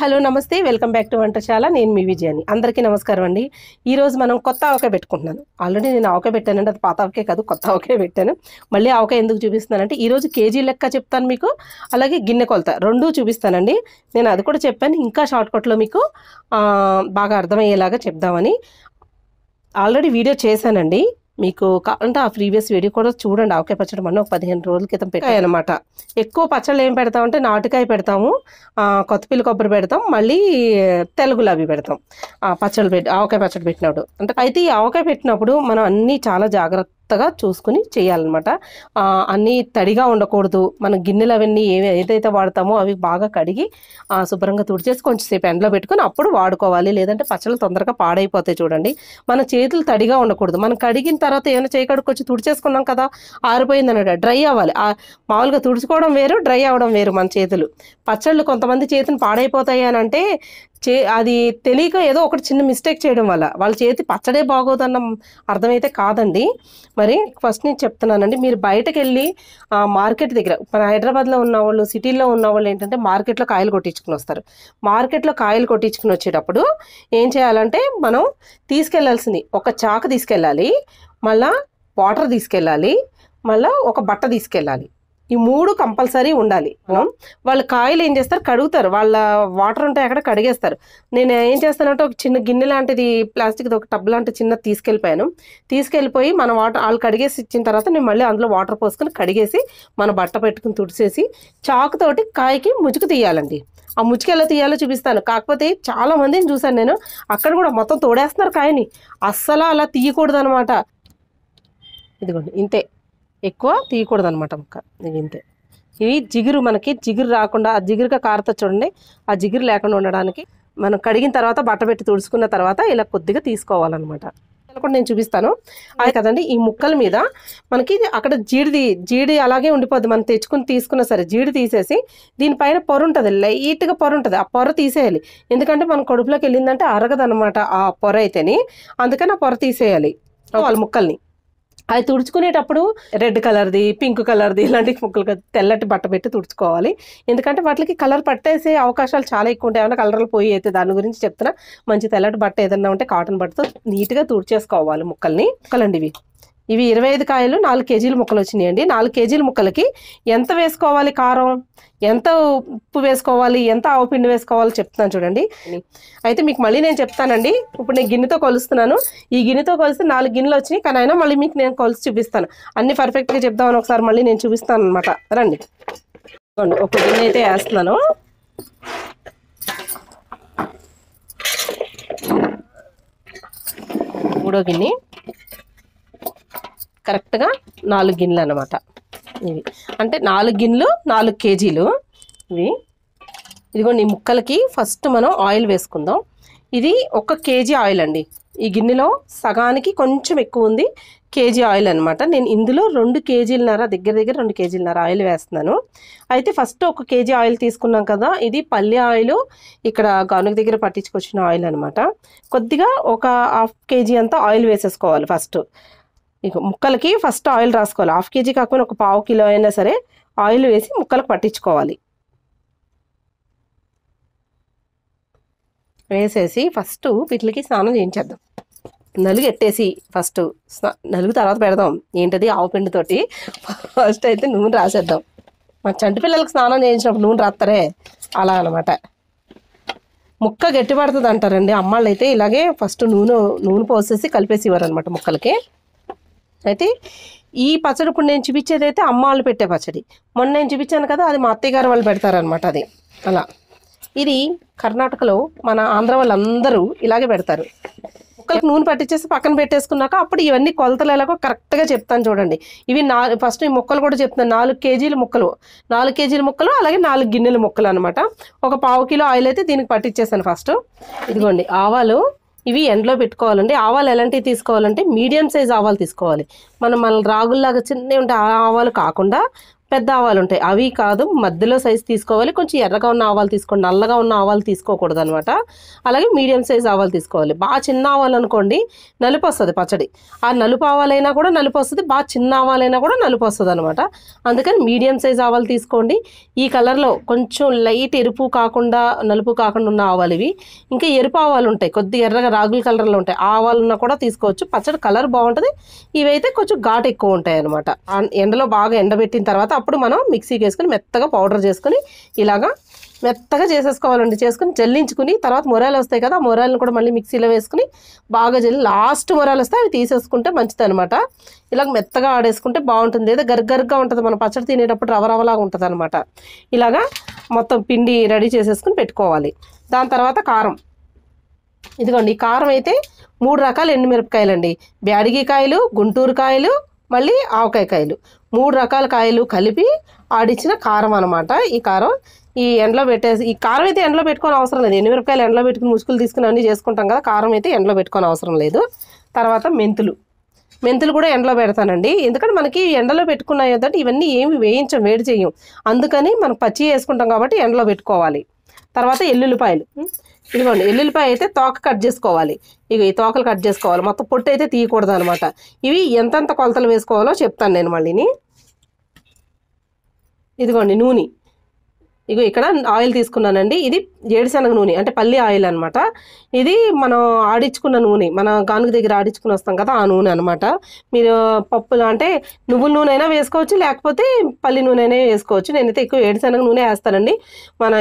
hello నమస్తే welcome back to వంటశాల నేను మీ విజయాని అందరికీ నమస్కారం అండి ఈరోజు మనం కొత్త ఆవక పెట్టుకుంటున్నాను ఆల్రెడీ నేను ఆవకాయ పెట్టానంటే అది పాత ఆవకే కాదు కొత్త ఆవకే పెట్టాను మళ్ళీ ఆవకాయ ఎందుకు చూపిస్తానంటే ఈరోజు కేజీ లెక్క చెప్తాను మీకు అలాగే గిన్నె కొలత రెండూ చూపిస్తానండి నేను అది కూడా చెప్పాను ఇంకా షార్ట్ కట్లో మీకు బాగా అర్థమయ్యేలాగా చెప్దామని ఆల్రెడీ వీడియో చేశానండి మీకు కావాలంటే ఆ ప్రీవియస్ వీడియో కూడా చూడండి ఆవకాయ పచ్చడి మనం ఒక పదిహేను రోజుల క్రితం పెట్టాయి అనమాట ఎక్కువ పచ్చళ్ళు ఏం పెడతామంటే నాటుకాయ పెడతాము కొత్తపిల్లి కొబ్బరి పెడతాం మళ్ళీ తెలుగులు అవి పెడతాం పచ్చళ్ళు పెట్టి ఆవకాయ పచ్చడి పెట్టినప్పుడు అంటే అయితే ఈ ఆవకాయ పెట్టినప్పుడు మనం అన్నీ చాలా జాగ్రత్త జాగ్రత్తగా చూసుకుని చేయాలన్నమాట అన్నీ తడిగా ఉండకూడదు మన గిన్నెలు అవన్నీ ఏవి ఏదైతే వాడతామో అవి బాగా కడిగి శుభ్రంగా తుడిచేసి కొంచెంసేపు ఎండలో పెట్టుకుని అప్పుడు వాడుకోవాలి లేదంటే పచ్చళ్ళు తొందరగా పాడైపోతాయి చూడండి మన చేతులు తడిగా ఉండకూడదు మనం కడిగిన తర్వాత ఏమైనా చేయకడుకొచ్చి తుడిచేసుకున్నాం కదా ఆరిపోయింది అనమాట డ్రై అవ్వాలి మామూలుగా తుడుచుకోవడం వేరు డ్రై అవ్వడం వేరు మన చేతులు పచ్చళ్ళు కొంతమంది చేతులు పాడైపోతాయి అని అంటే చే అది తెలియక ఏదో ఒకటి చిన్న మిస్టేక్ చేయడం వల్ల వాళ్ళ చేతి పచ్చడే బాగోదన్న అర్థమైతే కాదండి మరి ఫస్ట్ నేను చెప్తున్నానండి మీరు బయటకు వెళ్ళి మార్కెట్ దగ్గర మన హైదరాబాద్లో ఉన్న వాళ్ళు సిటీల్లో ఉన్న వాళ్ళు ఏంటంటే మార్కెట్లో కాయలు కొట్టించుకుని వస్తారు మార్కెట్లో కాయలు కొట్టించుకుని వచ్చేటప్పుడు ఏం చేయాలంటే మనం తీసుకెళ్లాల్సింది ఒక చాకు తీసుకెళ్ళాలి మళ్ళా వాటర్ తీసుకెళ్ళాలి మళ్ళీ ఒక బట్ట తీసుకెళ్ళాలి ఈ మూడు కంపల్సరీ ఉండాలి వాళ్ళు కాయలు ఏం చేస్తారు కడుగుతారు వాళ్ళ వాటర్ ఉంటాయి అక్కడ కడిగేస్తారు నేను ఏం చేస్తానంటే ఒక చిన్న గిన్నె లాంటిది ప్లాస్టిక్ది ఒక టబ్ లాంటి చిన్న తీసుకెళ్ళిపోయాను తీసుకెళ్ళిపోయి మన వాటర్ వాళ్ళు కడిగేసి ఇచ్చిన తర్వాత నేను మళ్ళీ అందులో వాటర్ పోసుకొని కడిగేసి మన బట్ట పెట్టుకుని తుడిచేసి చాకుతోటి కాయకి ముజుకు తీయాలండి ఆ ముచ్చుకి ఎలా తీయాలో చూపిస్తాను కాకపోతే చాలా మందిని చూశాను నేను అక్కడ కూడా మొత్తం తోడేస్తున్నారు కాయని అస్సలు అలా తీయకూడదు అనమాట ఇదిగోండి ఇంతే ఎక్కువ తీయకూడదు అనమాట ముక్క ఇంతే ఇవి జిగురు మనకి జిగురు రాకుండా ఆ జిగురుగా కారత చూడండి ఆ జిగురు లేకుండా ఉండడానికి మనం కడిగిన తర్వాత బట్ట పెట్టి తుడుచుకున్న తర్వాత ఇలా కొద్దిగా తీసుకోవాలన్నమాట కూడా నేను చూపిస్తాను అది కదండి ఈ ముక్కల మీద మనకి అక్కడ జీడిది జీడి అలాగే ఉండిపోద్ది మనం తెచ్చుకుని తీసుకున్నా సరే జీడి తీసేసి దీనిపైన పొర ఉంటుంది లైట్గా పొర ఉంటుంది ఆ పొర తీసేయాలి ఎందుకంటే మనం కడుపులోకి వెళ్ళిందంటే అరగదనమాట ఆ పొర అయితేని అందుకని ఆ పొర తీసేయాలి వాళ్ళ ముక్కల్ని అది తుడుచుకునేటప్పుడు రెడ్ కలర్ది పింక్ కలర్ది ఇలాంటి ముక్కలు తెల్లటి బట్ట పెట్టి తుడుచుకోవాలి ఎందుకంటే వాటికి కలర్ పట్టేసే అవకాశాలు చాలా ఎక్కువ ఉంటాయి ఏమైనా కలర్లు పోయి అయితే దాని గురించి చెప్తున్నా మంచి తెల్లటి బట్ట ఏదన్నా ఉంటే కాటన్ బట్టతో నీట్గా తుడిచేసుకోవాలి ముక్కల్ని ముక్కలండి ఇవి ఇవి ఇరవై ఐదు కాయలు నాలుగు కేజీల ముక్కలు వచ్చినాయండి నాలుగు కేజీల ముక్కలకి ఎంత వేసుకోవాలి కారం ఎంత ఉప్పు వేసుకోవాలి ఎంత ఆవు పిండి వేసుకోవాలి చెప్తాను చూడండి అయితే మీకు మళ్ళీ నేను చెప్తానండి ఇప్పుడు నేను గిన్నెతో కొలుస్తున్నాను ఈ గిన్నెతో కొలిస్తే నాలుగు గిన్నెలు వచ్చినాయి కానీ అయినా మళ్ళీ మీకు నేను కొలిసి చూపిస్తాను అన్ని పర్ఫెక్ట్గా చెప్దామని ఒకసారి మళ్ళీ నేను చూపిస్తాను అనమాట రండి ఒక గిన్నె అయితే వేస్తున్నాను మూడో గిన్నె కరెక్ట్గా నాలుగు గిన్నెలు అనమాట ఇవి అంటే నాలుగు గిన్నెలు నాలుగు కేజీలు ఇవి ఇదిగోండి ఈ ముక్కలకి ఫస్ట్ మనం ఆయిల్ వేసుకుందాం ఇది ఒక కేజీ ఆయిల్ అండి ఈ గిన్నెలో సగానికి కొంచెం ఎక్కువ ఉంది కేజీ ఆయిల్ అనమాట నేను ఇందులో రెండు కేజీలన్నర దగ్గర దగ్గర రెండు కేజీలన్నర ఆయిల్ వేస్తున్నాను అయితే ఫస్ట్ ఒక కేజీ ఆయిల్ తీసుకున్నాం కదా ఇది పల్లె ఆయిల్ ఇక్కడ గానుగ దగ్గర పట్టించుకొచ్చిన ఆయిల్ అనమాట కొద్దిగా ఒక హాఫ్ కేజీ అంతా ఆయిల్ వేసేసుకోవాలి ఫస్ట్ మీకు ముక్కలకి ఫస్ట్ ఆయిల్ రాసుకోవాలి హాఫ్ కేజీ కాకుండా ఒక పావు కిలో అయినా సరే ఆయిల్ వేసి ముక్కలకు పట్టించుకోవాలి వేసేసి ఫస్ట్ వీటికి స్నానం చేయించేద్దాం నలుగు ఎట్టేసి ఫస్ట్ నలుగు తర్వాత పెడదాం ఏంటది ఆవు పిండితోటి ఫస్ట్ అయితే నూనె రాసేద్దాం మా చంటి పిల్లలకు స్నానం చేయించినప్పుడు నూనె రాస్తారే అలా అనమాట ముక్క గట్టి పడుతుంది అంటారండి అమ్మాళ్ళు అయితే ఇలాగే ఫస్ట్ నూనె నూనె పోసేసి కలిపేసి ఇవ్వరు అనమాట ముక్కలకి అయితే ఈ పచ్చడి ఇప్పుడు నేను చూపించేది అయితే అమ్మ వాళ్ళు పెట్టే పచ్చడి మొన్న నేను చూపించాను కదా అది మా అత్తయ్య గారు వాళ్ళు పెడతారనమాట అది అలా ఇది కర్ణాటకలో మన ఆంధ్ర వాళ్ళందరూ ఇలాగే పెడతారు ఒకరికి నూనె పట్టించేసి పక్కన పెట్టేసుకున్నాక అప్పుడు ఇవన్నీ కొలతలు ఎలాగో కరెక్ట్గా చెప్తాను చూడండి ఇవి నా ఫస్ట్ ఈ ముక్కలు కూడా చెప్తాను నాలుగు కేజీల ముక్కలు నాలుగు కేజీల ముక్కలు అలాగే నాలుగు గిన్నెల ముక్కలు అనమాట ఒక పావు కిలో ఆయిల్ అయితే దీనికి పట్టించేసాను ఫస్ట్ ఇదిగోండి ఆవాలు ఇవి ఎండ్లో పెట్టుకోవాలండి ఆవాలు ఎలాంటివి తీసుకోవాలంటే మీడియం సైజ్ ఆవాలు తీసుకోవాలి మనం మన రాగుల్లాగా చిన్నవి ఉంటే ఆవాలు కాకుండా పెద్ద ఆవాలు ఉంటాయి అవి కాదు మధ్యలో సైజు తీసుకోవాలి కొంచెం ఎర్రగా ఉన్న ఆవాలు తీసుకోండి నల్లగా ఉన్న ఆవాలు తీసుకోకూడదు అనమాట అలాగే మీడియం సైజ్ ఆవాలు తీసుకోవాలి బాగా చిన్న ఆవాలు అనుకోండి నలుపు వస్తుంది పచ్చడి ఆ నలుపు ఆవాలైనా కూడా నలుపు వస్తుంది బాగా చిన్న ఆవాలైనా కూడా నలుపు వస్తుంది అనమాట అందుకని మీడియం సైజ్ ఆవాలు తీసుకోండి ఈ కలర్లో కొంచెం లైట్ ఎరుపు కాకుండా నలుపు కాకుండా ఉన్న ఆవాలు ఇవి ఇంకా ఎరుపు ఆవాలు ఉంటాయి కొద్దిగా ఎర్రగా రాగుల కలర్లో ఉంటాయి ఆవాలు ఉన్నా కూడా తీసుకోవచ్చు పచ్చడి కలర్ బాగుంటుంది ఇవైతే కొంచెం ఘాట్ ఎక్కువ ఉంటాయి అనమాట ఎండలో బాగా ఎండబెట్టిన తర్వాత అప్పుడు మనం మిక్సీకి వేసుకుని మెత్తగా పౌడర్ చేసుకుని ఇలాగా మెత్తగా చేసేసుకోవాలండి చేసుకుని జల్లించుకుని తర్వాత మొరాలు వస్తాయి కదా మొరాలను కూడా మళ్ళీ మిక్సీలో వేసుకుని బాగా జల్లి లాస్ట్ మొరాలు వస్తే అవి తీసేసుకుంటే మంచిది అనమాట ఇలాగ మెత్తగా ఆడేసుకుంటే బాగుంటుంది ఏదో గరగరగా ఉంటుంది మనం పచ్చడి తినేటప్పుడు రవరవలాగా ఉంటుంది అనమాట ఇలాగా మొత్తం పిండి రెడీ చేసేసుకుని పెట్టుకోవాలి దాని తర్వాత కారం ఇదిగోండి కారం అయితే మూడు రకాల ఎండుమిరపకాయలు అండి బ్యాడిగి కాయలు గుంటూరు కాయలు మళ్ళీ ఆవకాయ కాయలు మూడు రకాల కాయలు కలిపి ఆడిచ్చిన కారం అనమాట ఈ కారం ఈ ఎండలో పెట్టేసి ఈ కారం అయితే ఎండలో పెట్టుకొని అవసరం లేదు ఎన్ని మిరపకాయలు ఎండలో పెట్టుకుని ముసుగులు తీసుకుని అన్నీ చేసుకుంటాం కదా కారం అయితే ఎండలో పెట్టుకొని అవసరం లేదు తర్వాత మెంతులు మెంతులు కూడా ఎండలో పెడతానండి ఎందుకంటే మనకి ఎండలో పెట్టుకున్నాయి ఇవన్నీ ఏమి వేయించం వేడి చేయం అందుకని మనం పచ్చి వేసుకుంటాం కాబట్టి ఎండలో పెట్టుకోవాలి తర్వాత ఎల్లుల్లిపాయలు ఇదిగోండి ఎల్లుల్లిపాయ అయితే తోక కట్ చేసుకోవాలి ఇక ఈ తోకలు కట్ చేసుకోవాలి మొత్తం పొట్టు అయితే తీయకూడదు అనమాట ఇవి ఎంతెంత కొలతలు వేసుకోవాలో చెప్తాను నేను మళ్ళీని ఇదిగోండి నూనె ఇగో ఇక్కడ ఆయిల్ తీసుకున్నానండి ఇది ఏడిశనగ నూనె అంటే పల్లి ఆయిల్ అనమాట ఇది మనం ఆడించుకున్న నూనె మన గానుగ దగ్గర ఆడించుకుని వస్తాం కదా ఆ నూనె అనమాట మీరు పప్పులు అంటే నువ్వుల నూనె అయినా వేసుకోవచ్చు లేకపోతే పల్లి నూనె అయినా వేసుకోవచ్చు నేనైతే ఎక్కువ ఏడుశనగ నూనె వేస్తానండి మన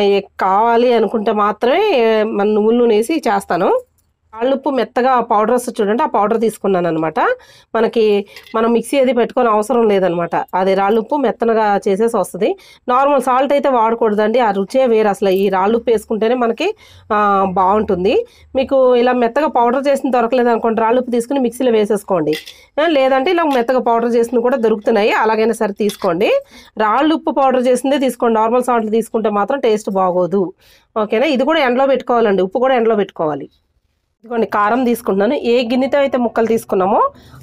కావాలి అనుకుంటే మాత్రమే మన నువ్వుల నూనె వేసి చేస్తాను కాళ్ళుప్పు మెత్తగా పౌడర్ వస్తే చూడండి ఆ పౌడర్ తీసుకున్నాను అనమాట మనకి మనం మిక్సీ అది పెట్టుకొని అవసరం లేదనమాట అది రాళ్ళుప్పు మెత్తనగా చేసేసి వస్తుంది నార్మల్ సాల్ట్ అయితే వాడకూడదండి ఆ రుచే వేరు అసలు ఈ రాళ్ళుప్పు వేసుకుంటేనే మనకి బాగుంటుంది మీకు ఇలా మెత్తగా పౌడర్ చేసిన దొరకలేదు అనుకోండి రాళ్ళుప్పు తీసుకుని మిక్సీలో వేసేసుకోండి లేదంటే ఇలా మెత్తగా పౌడర్ చేసిన కూడా దొరుకుతున్నాయి అలాగైనా సరే తీసుకోండి రాళ్ళుప్పు పౌడర్ చేసిందే తీసుకోండి నార్మల్ సాల్ట్ తీసుకుంటే మాత్రం టేస్ట్ బాగోదు ఓకేనా ఇది కూడా ఎండలో పెట్టుకోవాలండి ఉప్పు కూడా ఎండలో పెట్టుకోవాలి ఇదిగోండి కారం తీసుకుంటున్నాను ఏ గిన్నెతో అయితే ముక్కలు తీసుకున్నామో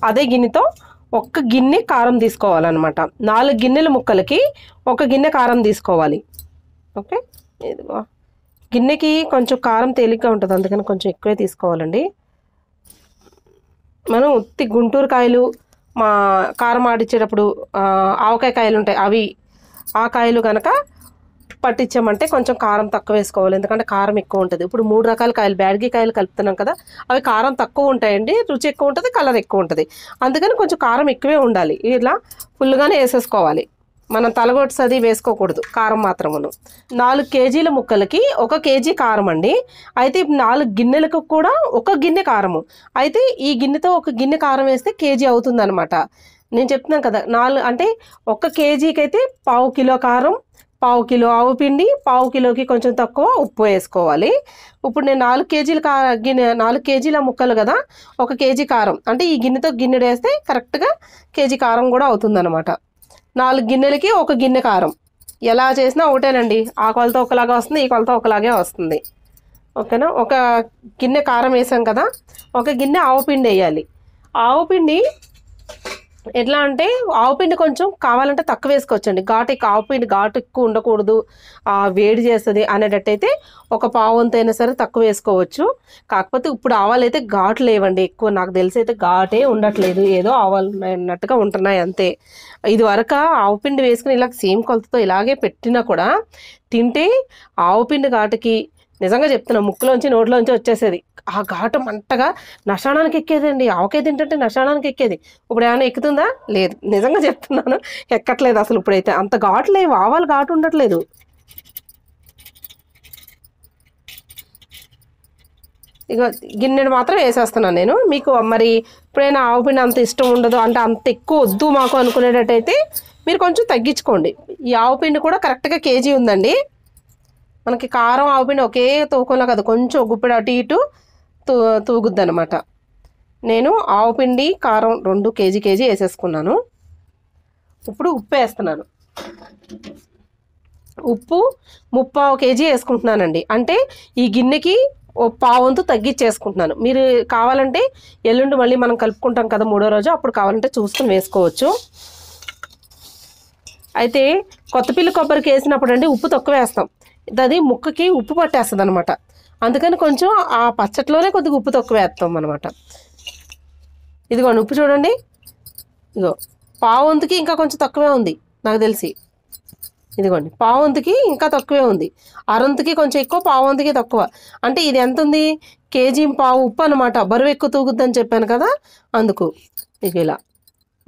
అదే గిన్నెతో ఒక్క గిన్నె కారం తీసుకోవాలన్నమాట నాలుగు గిన్నెల ముక్కలకి ఒక గిన్నె కారం తీసుకోవాలి ఓకే ఇదిగో గిన్నెకి కొంచెం కారం తేలిగ్గా ఉంటుంది అందుకని కొంచెం ఎక్కువే తీసుకోవాలండి మనం ఉత్తి గుంటూరు కాయలు మా కారం ఆడిచ్చేటప్పుడు ఆవకాయ కాయలు ఉంటాయి అవి ఆ కాయలు కనుక పట్టించామంటే కొంచెం కారం తక్కువ వేసుకోవాలి ఎందుకంటే కారం ఎక్కువ ఉంటుంది ఇప్పుడు మూడు రకాల కాయలు బ్యాడ్గి కాయలు కలుపుతున్నాం కదా అవి కారం తక్కువ ఉంటాయండి రుచి ఎక్కువ ఉంటుంది కలర్ ఎక్కువ ఉంటుంది అందుకని కొంచెం కారం ఎక్కువే ఉండాలి ఇలా ఫుల్గానే వేసేసుకోవాలి మనం తలగొట్స్ అది వేసుకోకూడదు కారం మాత్రమును నాలుగు కేజీల ముక్కలకి ఒక కేజీ కారం అండి అయితే నాలుగు గిన్నెలకు కూడా ఒక గిన్నె కారము అయితే ఈ గిన్నెతో ఒక గిన్నె కారం వేస్తే కేజీ అవుతుందన్నమాట నేను చెప్తున్నాను కదా నాలుగు అంటే ఒక కేజీకి అయితే పావు కిలో కారం పావు కిలో ఆవు పిండి పావు కిలోకి కొంచెం తక్కువ ఉప్పు వేసుకోవాలి ఇప్పుడు నేను నాలుగు కేజీల గిన్నె నాలుగు కేజీల ముక్కలు కదా ఒక కేజీ కారం అంటే ఈ గిన్నెతో గిన్నెడు వేస్తే కరెక్ట్గా కేజీ కారం కూడా అవుతుందన్నమాట నాలుగు గిన్నెలకి ఒక గిన్నె కారం ఎలా చేసినా ఒకటేనండి ఆ కొలత ఒకలాగా వస్తుంది ఈ కొలత ఒకలాగే వస్తుంది ఓకేనా ఒక గిన్నె కారం వేసాం కదా ఒక గిన్నె ఆవు పిండి వేయాలి ఆవు పిండి ఎట్లా అంటే ఆవుపిండి కొంచెం కావాలంటే తక్కువ వేసుకోవచ్చండి ఘాటు ఆవుపిండి ఘాటు ఎక్కువ ఉండకూడదు వేడి చేస్తుంది అనేటట్టయితే ఒక పావు అంతైనా సరే తక్కువ వేసుకోవచ్చు కాకపోతే ఇప్పుడు ఆవాలు అయితే ఘాటు లేవండి ఎక్కువ నాకు తెలిసి అయితే ఘాటే ఉండట్లేదు ఏదో ఆవాలు ఉన్నట్టుగా ఉంటున్నాయి అంతే ఇది ఆవు ఆవుపిండి వేసుకుని ఇలా సేమ్ కొలతతో ఇలాగే పెట్టినా కూడా తింటే ఆవుపిండి ఘాటుకి నిజంగా చెప్తున్నా ముక్కులోంచి నోట్లోంచి వచ్చేసేది ఆ ఘాటు అంతగా నషాణానికి ఎక్కేదండి ఆవకే ఏంటంటే నషాణానికి ఎక్కేది ఇప్పుడు ఏమైనా ఎక్కుతుందా లేదు నిజంగా చెప్తున్నాను ఎక్కట్లేదు అసలు ఇప్పుడైతే అంత ఘాటు లేవు ఆవాలు ఘాటు ఉండట్లేదు ఇక గిన్నెడు మాత్రం వేసేస్తున్నాను నేను మీకు మరి ఇప్పుడైనా పిండి అంత ఇష్టం ఉండదు అంటే అంత ఎక్కువ వద్దు మాకు అనుకునేటట్టయితే మీరు కొంచెం తగ్గించుకోండి ఈ ఆవు పిండి కూడా కరెక్ట్గా కేజీ ఉందండి మనకి కారం ఆవుపిండి ఒకే తూకంలో కదా కొంచెం గుప్పెడు అటు ఇటు తూ తూగుద్ది అనమాట నేను ఆవుపిండి కారం రెండు కేజీ కేజీ వేసేసుకున్నాను ఇప్పుడు ఉప్పు వేస్తున్నాను ఉప్పు ముప్పావు కేజీ వేసుకుంటున్నానండి అంటే ఈ గిన్నెకి ఓ పావంతు తగ్గించేసుకుంటున్నాను మీరు కావాలంటే ఎల్లుండి మళ్ళీ మనం కలుపుకుంటాం కదా మూడో రోజు అప్పుడు కావాలంటే చూసుకుని వేసుకోవచ్చు అయితే కొత్తపిల్లి కొబ్బరికి వేసినప్పుడు అండి ఉప్పు తక్కువ వేస్తాం దాని ముక్కకి ఉప్పు పట్టేస్తుంది అనమాట అందుకని కొంచెం ఆ పచ్చట్లోనే కొద్దిగా ఉప్పు తక్కువ వేస్తాం అనమాట ఇదిగోండి ఉప్పు చూడండి ఇదిగో వంతుకి ఇంకా కొంచెం తక్కువే ఉంది నాకు తెలిసి ఇదిగోండి పావుంతికి ఇంకా తక్కువే ఉంది అరంతుకి కొంచెం ఎక్కువ పావుంతికి తక్కువ అంటే ఇది ఎంత ఉంది కేజీ పావు ఉప్పు అనమాట బరువు ఎక్కువ తూగుద్దని చెప్పాను కదా అందుకు ఇక ఇలా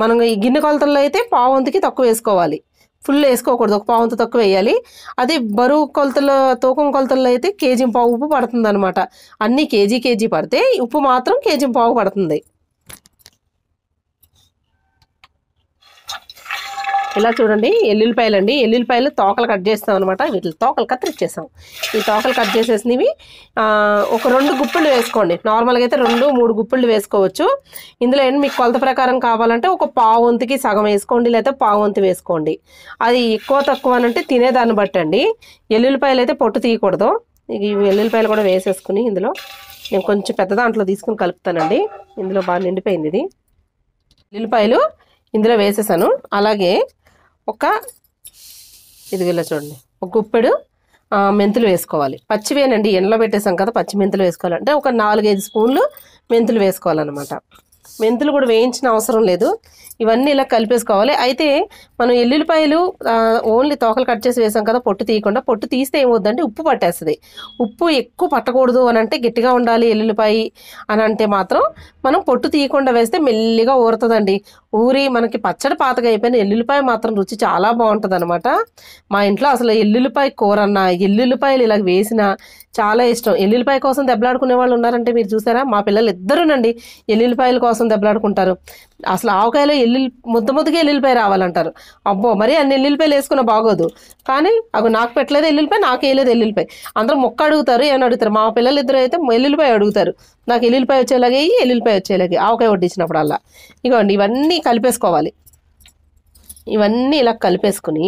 మనం ఈ గిన్నె కొలతల్లో అయితే పావుంతికి తక్కువ వేసుకోవాలి ఫుల్ వేసుకోకూడదు ఒక అంత తక్కువ వేయాలి అదే బరువు కొలతల తూకం కొలతల్లో అయితే కేజీ పావు ఉప్పు పడుతుంది అన్నీ కేజీ కేజీ పడితే ఉప్పు మాత్రం కేజీ పావు పడుతుంది ఇలా చూడండి ఎల్లుల్లిపాయలు అండి ఎల్లుల్లిపాయలు తోకలు కట్ చేస్తాం అనమాట వీటిని తోకలు కత్తిరించేసాం ఈ తోకలు కట్ చేసేసినవి ఒక రెండు గుప్పిళ్ళు వేసుకోండి నార్మల్గా అయితే రెండు మూడు గుప్పిళ్ళు వేసుకోవచ్చు ఇందులో ఏంటి మీకు కొలత ప్రకారం కావాలంటే ఒక పావంతుకి సగం వేసుకోండి లేకపోతే పావంతు వేసుకోండి అది ఎక్కువ తక్కువ అని అంటే తినేదాన్ని బట్టండి ఎల్లుల్లిపాయలు అయితే పొట్టు తీయకూడదు ఈ వెల్లుల్లిపాయలు కూడా వేసేసుకుని ఇందులో నేను కొంచెం పెద్ద దాంట్లో తీసుకుని కలుపుతానండి ఇందులో బాగా నిండిపోయింది ఇది ఎల్లుల్లిపాయలు ఇందులో వేసేసాను అలాగే ఒక ఇదిగిలా చూడండి ఒక గుప్పెడు మెంతులు వేసుకోవాలి పచ్చివేనండి ఎండలో పెట్టేసాం కదా పచ్చి మెంతులు వేసుకోవాలి అంటే ఒక నాలుగైదు స్పూన్లు మెంతులు వేసుకోవాలన్నమాట మెంతులు కూడా వేయించిన అవసరం లేదు ఇవన్నీ ఇలా కలిపేసుకోవాలి అయితే మనం ఎల్లుల్లిపాయలు ఓన్లీ తోకలు కట్ చేసి వేసాం కదా పొట్టు తీయకుండా పొట్టు తీస్తే ఏమవుద్దంటే ఉప్పు పట్టేస్తుంది ఉప్పు ఎక్కువ పట్టకూడదు అని అంటే గట్టిగా ఉండాలి ఎల్లుల్లిపాయ అని అంటే మాత్రం మనం పొట్టు తీయకుండా వేస్తే మెల్లిగా ఊరుతుందండి ఊరి మనకి పచ్చడి పాతగా అయిపోయిన ఎల్లుల్లిపాయ మాత్రం రుచి చాలా బాగుంటుంది మా ఇంట్లో అసలు ఎల్లుల్లిపాయ కూర అన్నా ఎల్లుల్లిపాయలు ఇలా వేసిన చాలా ఇష్టం ఎల్లుల్లిపాయ కోసం దెబ్బలాడుకునే వాళ్ళు ఉన్నారంటే మీరు చూసారా మా పిల్లలు ఇద్దరునండి ఎల్లుల్లిపాయల కోసం దెబ్బలాడుకుంటారు అసలు ఆవకాయలో ఎల్లుల్లి ముద్ద ముద్దగా ఎల్లుల్లిపాయ రావాలంటారు అబ్బో మరి అన్ని ఎల్లుల్లిపాయలు వేసుకున్న బాగోదు కానీ అవి నాకు పెట్టలేదు ఎల్లుల్లిపాయ నాకు వేయలేదు ఎల్లుల్లిపాయ అందరూ మొక్క అడుగుతారు ఏమైనా అడుగుతారు మా పిల్లలు ఇద్దరు అయితే ఎల్లుల్లిపాయ అడుగుతారు నాకు ఎల్లుల్లిపాయ వచ్చేలాగే ఎల్లుల్లిపాయ వచ్చేలాగే ఆవకాయ వడ్డించినప్పుడు అలా ఇగోండి ఇవన్నీ కలిపేసుకోవాలి ఇవన్నీ ఇలా కలిపేసుకుని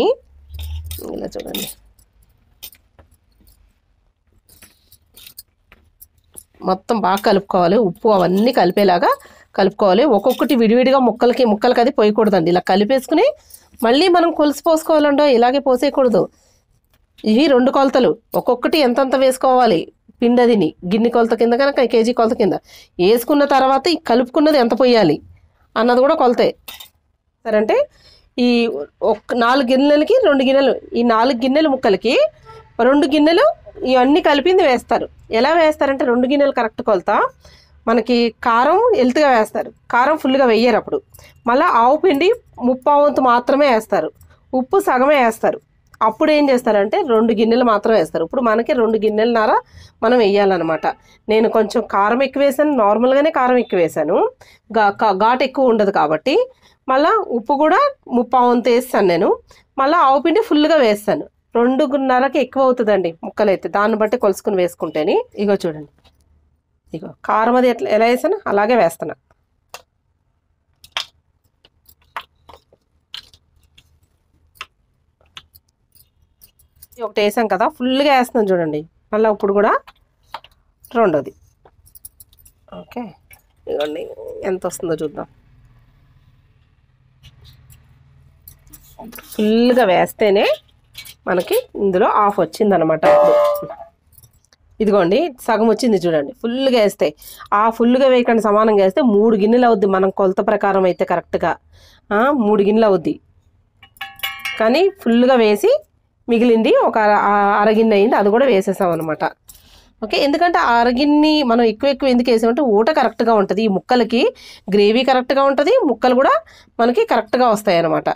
ఇలా చూడండి మొత్తం బాగా కలుపుకోవాలి ఉప్పు అవన్నీ కలిపేలాగా కలుపుకోవాలి ఒక్కొక్కటి విడివిడిగా ముక్కలకి ముక్కలకి అది పోయకూడదండి ఇలా కలిపేసుకుని మళ్ళీ మనం కొలుసు పోసుకోవాలండో ఇలాగే పోసేయకూడదు ఇవి రెండు కొలతలు ఒక్కొక్కటి ఎంతంత వేసుకోవాలి పిండదిని గిన్నె కొలత కింద కనుక కేజీ కొలత కింద వేసుకున్న తర్వాత కలుపుకున్నది ఎంత పోయాలి అన్నది కూడా కొలతే సరంటే ఈ ఒక్క నాలుగు గిన్నెలకి రెండు గిన్నెలు ఈ నాలుగు గిన్నెలు ముక్కలకి రెండు గిన్నెలు ఇవన్నీ కలిపింది వేస్తారు ఎలా వేస్తారంటే రెండు గిన్నెలు కరెక్ట్ కొలతా మనకి కారం ఎల్త్గా వేస్తారు కారం ఫుల్గా వేయరు అప్పుడు మళ్ళీ ఆవు పిండి ముప్పావంతు మాత్రమే వేస్తారు ఉప్పు సగమే వేస్తారు అప్పుడు ఏం చేస్తారంటే రెండు గిన్నెలు మాత్రం వేస్తారు ఇప్పుడు మనకి రెండు గిన్నెలన్నర మనం వేయాలన్నమాట నేను కొంచెం కారం ఎక్కువ వేసాను నార్మల్గానే కారం ఎక్కువ వేసాను ఘాట్ ఎక్కువ ఉండదు కాబట్టి మళ్ళీ ఉప్పు కూడా వంతు వేస్తాను నేను మళ్ళీ ఆవు పిండి ఫుల్గా వేస్తాను రెండున్నరకి ఎక్కువ అవుతుందండి ముక్కలు అయితే దాన్ని బట్టి కొలుసుకుని వేసుకుంటేని ఇగో చూడండి ఇగో కారం అది ఎట్లా ఎలా వేసాను అలాగే వేస్తున్నా ఒకటి వేసాం కదా ఫుల్గా వేస్తున్నాం చూడండి మళ్ళీ ఇప్పుడు కూడా రెండోది ఓకే ఇవ్వండి ఎంత వస్తుందో చూద్దాం ఫుల్గా వేస్తేనే మనకి ఇందులో ఆఫ్ వచ్చింది అనమాట ఇదిగోండి సగం వచ్చింది చూడండి ఫుల్గా వేస్తే ఆ ఫుల్గా వేయకుండా సమానంగా వేస్తే మూడు గిన్నెలు అవుద్ది మనం కొలత ప్రకారం అయితే కరెక్ట్గా మూడు గిన్నెలు అవుద్ది కానీ ఫుల్గా వేసి మిగిలింది ఒక అరగిన్నె అయింది అది కూడా వేసేసాం అనమాట ఓకే ఎందుకంటే ఆ అరగిన్ని మనం ఎక్కువ ఎక్కువ ఎందుకు వేసామంటే ఊట కరెక్ట్గా ఉంటుంది ఈ ముక్కలకి గ్రేవీ కరెక్ట్గా ఉంటుంది ముక్కలు కూడా మనకి కరెక్ట్గా వస్తాయి అనమాట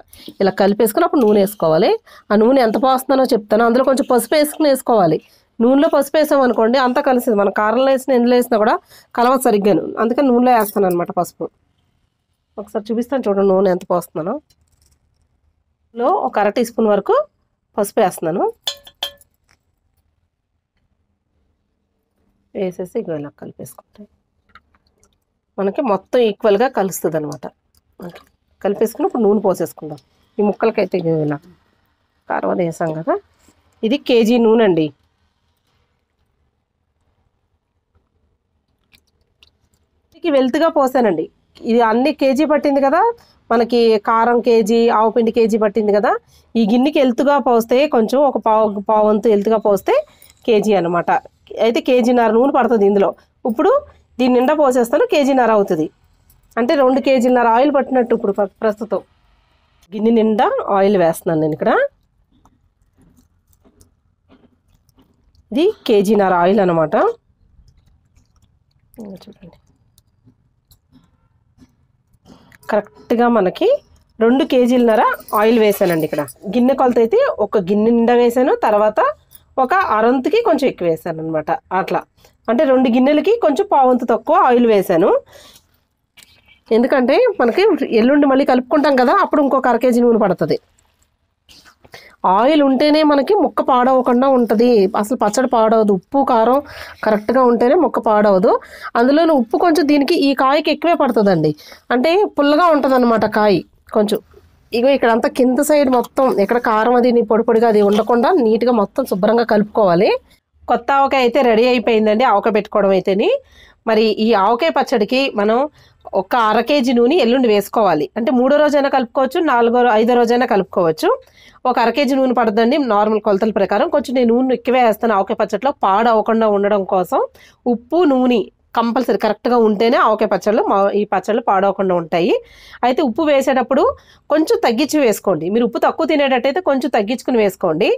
ఇలా కలిపేసుకుని అప్పుడు నూనె వేసుకోవాలి ఆ నూనె ఎంత పోస్తున్నానో చెప్తాను అందులో కొంచెం పసుపు వేసుకుని వేసుకోవాలి నూనెలో పసుపు వేసాం అనుకోండి అంత కలిసింది మనం కారంలో వేసిన ఎందులో వేసినా కూడా కలవ సరిగ్గాను అందుకని నూనెలో వేస్తాను అనమాట పసుపు ఒకసారి చూపిస్తాను చూడండి నూనె ఎంత పోస్తున్నానో లో ఒక అర టీ స్పూన్ వరకు పసుపు వేస్తున్నాను వేసేసి ఇగో ఇలా కలిపేసుకుంటాం మనకి మొత్తం ఈక్వల్గా కలుస్తుంది అనమాట కలిపేసుకుని ఇప్పుడు నూనె పోసేసుకుందాం ఈ ముక్కలకైతే ఇలా కారం వేసాం కదా ఇది కేజీ నూనె అండి ఇది వెల్త్గా పోసానండి ఇది అన్ని కేజీ పట్టింది కదా మనకి కారం కేజీ ఆవుపిండి కేజీ పట్టింది కదా ఈ గిన్నెకి ఎల్తుగా పోస్తే కొంచెం ఒక పావు పావంతు ఎల్తుగా పోస్తే కేజీ అనమాట అయితే కేజీన్నర నూనె పడుతుంది ఇందులో ఇప్పుడు దీని నిండా పోసేస్తాను కేజీన్నర అవుతుంది అంటే రెండు కేజీన్నర ఆయిల్ పట్టినట్టు ఇప్పుడు ప్రస్తుతం గిన్నె నిండా ఆయిల్ వేస్తున్నాను నేను ఇక్కడ ఇది కేజీన్నర ఆయిల్ అనమాట చూడండి కరెక్ట్గా మనకి రెండు కేజీలన్నర ఆయిల్ వేసానండి ఇక్కడ గిన్నె కొలత అయితే ఒక గిన్నె నిండా వేసాను తర్వాత ఒక అరంతుకి కొంచెం ఎక్కువ వేసాను అనమాట అట్లా అంటే రెండు గిన్నెలకి కొంచెం పావంతు తక్కువ ఆయిల్ వేసాను ఎందుకంటే మనకి ఎల్లుండి మళ్ళీ కలుపుకుంటాం కదా అప్పుడు ఇంకొక అర కేజీ నూనె పడుతుంది ఆయిల్ ఉంటేనే మనకి ముక్క పాడవకుండా ఉంటుంది అసలు పచ్చడి పాడవదు ఉప్పు కారం కరెక్ట్గా ఉంటేనే ముక్క పాడవదు అందులోనే ఉప్పు కొంచెం దీనికి ఈ కాయకి ఎక్కువే పడుతుందండి అంటే పుల్లగా ఉంటుంది కాయ కొంచెం ఇగో ఇక్కడ అంతా కింద సైడ్ మొత్తం ఇక్కడ కారం అది పొడి పొడిగా అది ఉండకుండా నీట్గా మొత్తం శుభ్రంగా కలుపుకోవాలి కొత్త ఆవకాయ అయితే రెడీ అయిపోయిందండి ఆవక పెట్టుకోవడం అయితేని మరి ఈ ఆవకాయ పచ్చడికి మనం ఒక అర కేజీ నూనె ఎల్లుండి వేసుకోవాలి అంటే మూడో రోజైనా కలుపుకోవచ్చు నాలుగో ఐదో రోజైనా కలుపుకోవచ్చు ఒక అర కేజీ నూనె పడదండి నార్మల్ కొలతల ప్రకారం కొంచెం నేను నూనె ఎక్కువే వేస్తాను ఆవకాయ పచ్చట్లో పాడు అవ్వకుండా ఉండడం కోసం ఉప్పు నూనె కంపల్సరీ కరెక్ట్గా ఉంటేనే ఆవకాయ పచ్చళ్ళు మా ఈ పచ్చళ్ళు పాడవకుండా ఉంటాయి అయితే ఉప్పు వేసేటప్పుడు కొంచెం తగ్గించి వేసుకోండి మీరు ఉప్పు తక్కువ తినేటట్టయితే కొంచెం తగ్గించుకుని వేసుకోండి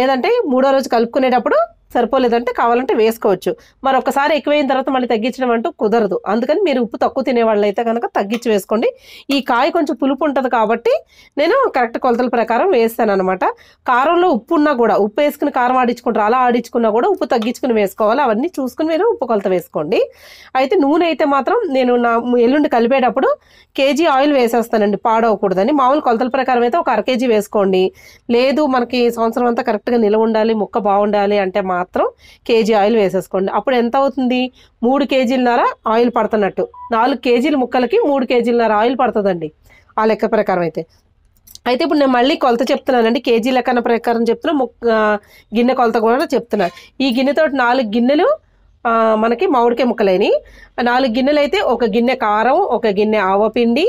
లేదంటే మూడో రోజు కలుపుకునేటప్పుడు సరిపోలేదు అంటే కావాలంటే వేసుకోవచ్చు మరి ఒకసారి ఎక్కువైన తర్వాత మళ్ళీ తగ్గించడం అంటూ కుదరదు అందుకని మీరు ఉప్పు తక్కువ తినేవాళ్ళు అయితే కనుక తగ్గించి వేసుకోండి ఈ కాయ కొంచెం పులుపు ఉంటుంది కాబట్టి నేను కరెక్ట్ కొలతల ప్రకారం వేస్తాను అనమాట కారంలో ఉప్పు ఉన్నా కూడా ఉప్పు వేసుకుని కారం ఆడించుకుంటారు అలా ఆడించుకున్నా కూడా ఉప్పు తగ్గించుకుని వేసుకోవాలి అవన్నీ చూసుకుని మీరు ఉప్పు కొలత వేసుకోండి అయితే నూనె అయితే మాత్రం నేను నా ఎల్లుండి కలిపేటప్పుడు కేజీ ఆయిల్ వేసేస్తానండి పాడవకూడదని మామూలు కొలతల ప్రకారం అయితే ఒక అర కేజీ వేసుకోండి లేదు మనకి సంవత్సరం అంతా కరెక్ట్గా నిలవ ఉండాలి ముక్క బాగుండాలి అంటే మా మాత్రం కేజీ ఆయిల్ వేసేసుకోండి అప్పుడు ఎంత అవుతుంది మూడు కేజీలన్నర ఆయిల్ పడుతున్నట్టు నాలుగు కేజీల ముక్కలకి మూడు కేజీలన్నర ఆయిల్ పడుతుందండి ఆ లెక్క ప్రకారం అయితే అయితే ఇప్పుడు నేను మళ్ళీ కొలత చెప్తున్నానండి కేజీ లెక్కన ప్రకారం చెప్తున్నా ముక్ గిన్నె కొలత కూడా చెప్తున్నాను ఈ గిన్నెతో నాలుగు గిన్నెలు మనకి మామిడికాయ ముక్కలేని నాలుగు గిన్నెలు అయితే ఒక గిన్నె కారం ఒక గిన్నె ఆవపిండి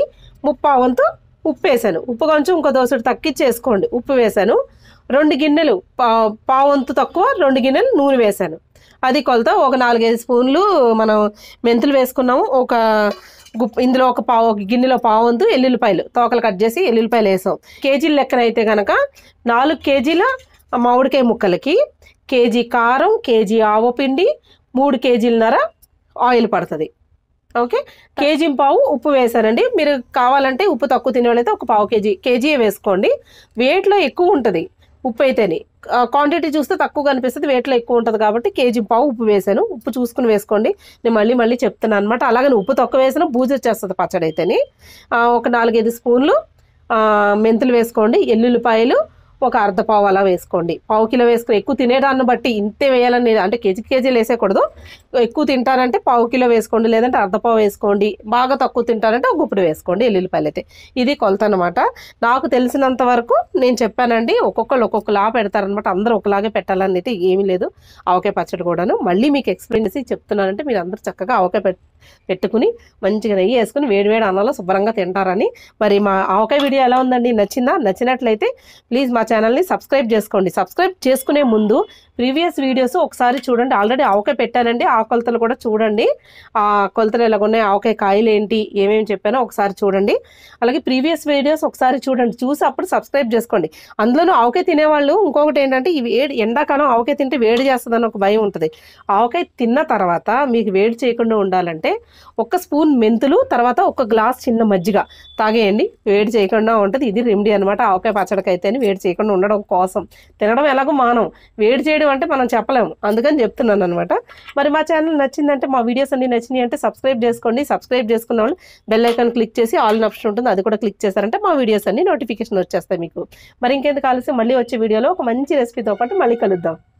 ముప్పావంతో ఉప్పు వేసాను ఉప్పు కొంచెం ఇంకో దోశ తక్కిచ్చేసుకోండి ఉప్పు వేసాను రెండు గిన్నెలు పా పావంతు తక్కువ రెండు గిన్నెలు నూనె వేశాను అది కొలత ఒక నాలుగైదు స్పూన్లు మనం మెంతులు వేసుకున్నాము ఒక గుప్ ఇందులో ఒక పావు ఒక గిన్నెలో పావంతు ఎల్లుల్లిపాయలు తోకలు కట్ చేసి ఎల్లుల్లిపాయలు వేసాం కేజీల లెక్కన అయితే కనుక నాలుగు కేజీల మామిడికాయ ముక్కలకి కేజీ కారం కేజీ ఆవు పిండి మూడు కేజీలన్నర ఆయిల్ పడుతుంది ఓకే కేజీ పావు ఉప్పు వేసానండి మీరు కావాలంటే ఉప్పు తక్కువ తినేవాళ్ళైతే ఒక పావు కేజీ కేజీ వేసుకోండి వేట్లో ఎక్కువ ఉంటుంది ఉప్పు అయితేనే క్వాంటిటీ చూస్తే తక్కువ కనిపిస్తుంది వేట్లో ఎక్కువ ఉంటుంది కాబట్టి కేజీ పావు ఉప్పు వేసాను ఉప్పు చూసుకుని వేసుకోండి నేను మళ్ళీ మళ్ళీ చెప్తున్నాను అనమాట అలాగని ఉప్పు తక్కువ వేసినా పూజ వచ్చేస్తుంది పచ్చడి అయితేనే ఒక నాలుగైదు స్పూన్లు మెంతులు వేసుకోండి ఎల్లుల్లిపాయలు ఒక అర్ధ పావు అలా వేసుకోండి పావు కిలో వేసుకుని ఎక్కువ తినేదాన్ని బట్టి ఇంతే వేయాలని అంటే కేజీ కేజీలు వేసేయకూడదు ఎక్కువ తింటారంటే పావు కిలో వేసుకోండి లేదంటే అర్ధ పావు వేసుకోండి బాగా తక్కువ తింటారంటే ఒక గుప్పుడు వేసుకోండి ఎల్లుల్లిపాయలు అయితే ఇది కొలత అనమాట నాకు తెలిసినంత వరకు నేను చెప్పానండి ఒక్కొక్కరు ఒక్కొక్కలా పెడతారనమాట అందరూ ఒకలాగే పెట్టాలని అయితే ఏమీ లేదు ఆవకాయ పచ్చడి కూడాను మళ్ళీ మీకు ఎక్స్ప్లెయిన్ చేసి చెప్తున్నానంటే మీరు అందరూ చక్కగా ఆవకాయ పెట్టుకుని మంచిగా నెయ్యి వేసుకుని వేడివేడి అన్నాలో శుభ్రంగా తింటారని మరి మా ఆవకాయ వీడియో ఎలా ఉందండి నచ్చిందా నచ్చినట్లయితే ప్లీజ్ మా ఛానల్ని సబ్స్క్రైబ్ చేసుకోండి సబ్స్క్రైబ్ చేసుకునే ముందు ప్రీవియస్ వీడియోస్ ఒకసారి చూడండి ఆల్రెడీ ఆవకాయ పెట్టానండి ఆ కొలతలు కూడా చూడండి ఆ కొలతలు ఎలాగున్నాయి ఆవకాయ కాయలు ఏంటి ఏమేమి చెప్పానో ఒకసారి చూడండి అలాగే ప్రీవియస్ వీడియోస్ ఒకసారి చూడండి చూసి అప్పుడు సబ్స్క్రైబ్ చేసుకోండి అందులోనూ ఆవకాయ తినేవాళ్ళు ఇంకొకటి ఏంటంటే ఈ వేడి ఎండాకాలం ఆవకాయ తింటే వేడి చేస్తుందని ఒక భయం ఉంటుంది ఆవకాయ తిన్న తర్వాత మీకు వేడి చేయకుండా ఉండాలంటే ఒక స్పూన్ మెంతులు తర్వాత ఒక గ్లాస్ చిన్న మజ్జిగ తాగేయండి వేడి చేయకుండా ఉంటుంది ఇది రెమెడీ అనమాట ఆవకాయ పచ్చడికైతే వేడి చేయకుండా చేయకుండా ఉండడం కోసం తినడం ఎలాగో మానం వేడి చేయడం అంటే మనం చెప్పలేము అందుకని చెప్తున్నాను అనమాట మరి మా ఛానల్ నచ్చిందంటే మా వీడియోస్ అన్ని నచ్చినాయి అంటే సబ్స్క్రైబ్ చేసుకోండి సబ్స్క్రైబ్ చేసుకున్న వాళ్ళు బెల్ ఐకాన్ క్లిక్ చేసి ఆల్ ఆప్షన్ ఉంటుంది అది కూడా క్లిక్ చేశారంటే మా వీడియోస్ అన్ని నోటిఫికేషన్ వచ్చేస్తాయి మీకు మరి ఇంకెందుకు ఆలస్యం మళ్ళీ వచ్చే వీడియోలో ఒక మంచి రెసిపీతో పాటు మళ్ళీ కలుద్దాం